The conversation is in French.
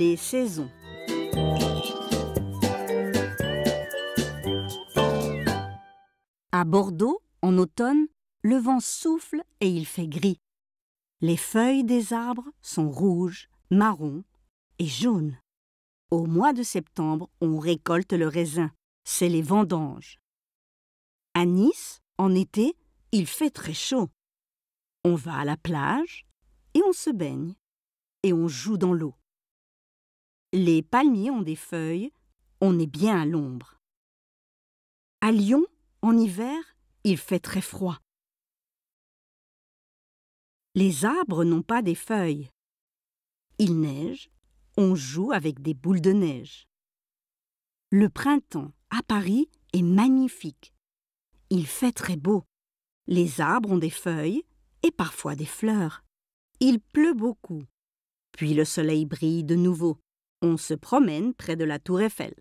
les saisons. À Bordeaux, en automne, le vent souffle et il fait gris. Les feuilles des arbres sont rouges, marrons et jaunes. Au mois de septembre, on récolte le raisin. C'est les vendanges. À Nice, en été, il fait très chaud. On va à la plage et on se baigne et on joue dans l'eau. Les palmiers ont des feuilles, on est bien à l'ombre. À Lyon, en hiver, il fait très froid. Les arbres n'ont pas des feuilles. Il neige, on joue avec des boules de neige. Le printemps à Paris est magnifique. Il fait très beau. Les arbres ont des feuilles et parfois des fleurs. Il pleut beaucoup. Puis le soleil brille de nouveau. On se promène près de la tour Eiffel.